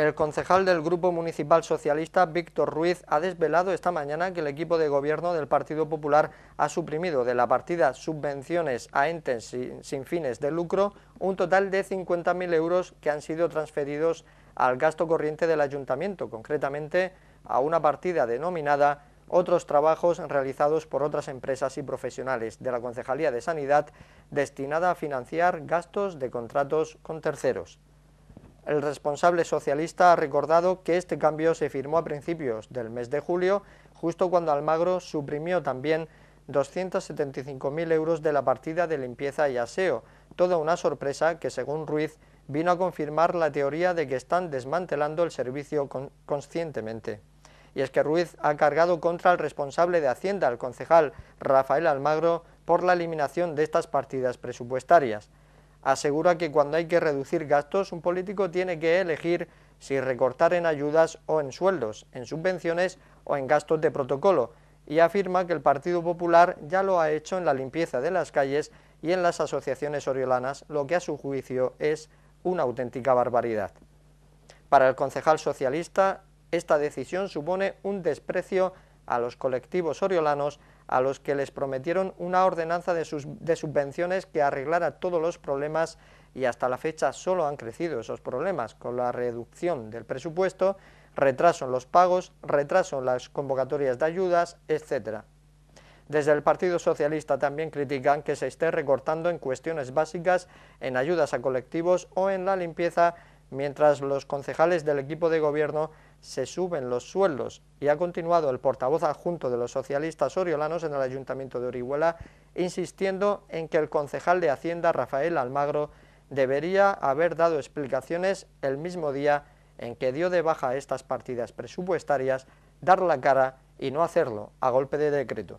El concejal del Grupo Municipal Socialista, Víctor Ruiz, ha desvelado esta mañana que el equipo de gobierno del Partido Popular ha suprimido de la partida subvenciones a entes sin fines de lucro un total de 50.000 euros que han sido transferidos al gasto corriente del ayuntamiento, concretamente a una partida denominada otros trabajos realizados por otras empresas y profesionales de la Concejalía de Sanidad destinada a financiar gastos de contratos con terceros. El responsable socialista ha recordado que este cambio se firmó a principios del mes de julio, justo cuando Almagro suprimió también 275.000 euros de la partida de limpieza y aseo, toda una sorpresa que, según Ruiz, vino a confirmar la teoría de que están desmantelando el servicio conscientemente. Y es que Ruiz ha cargado contra el responsable de Hacienda, el concejal Rafael Almagro, por la eliminación de estas partidas presupuestarias asegura que cuando hay que reducir gastos, un político tiene que elegir si recortar en ayudas o en sueldos, en subvenciones o en gastos de protocolo, y afirma que el Partido Popular ya lo ha hecho en la limpieza de las calles y en las asociaciones oriolanas, lo que a su juicio es una auténtica barbaridad. Para el concejal socialista, esta decisión supone un desprecio a los colectivos oriolanos a los que les prometieron una ordenanza de, de, subvenciones que arreglara todos los problemas y hasta la fecha solo han crecido esos problemas con la reducción del presupuesto, retraso en los pagos, retraso en las convocatorias de ayudas, etc. Desde el Partido Socialista también critican que se esté recortando en cuestiones básicas, en ayudas a colectivos o en la limpieza mientras los concejales del equipo de gobierno se suben los sueldos y ha continuado el portavoz adjunto de los socialistas oriolanos en el Ayuntamiento de Orihuela insistiendo en que el concejal de Hacienda Rafael Almagro debería haber dado explicaciones el mismo día en que dio de baja estas partidas presupuestarias, dar la cara y no hacerlo a golpe de decreto.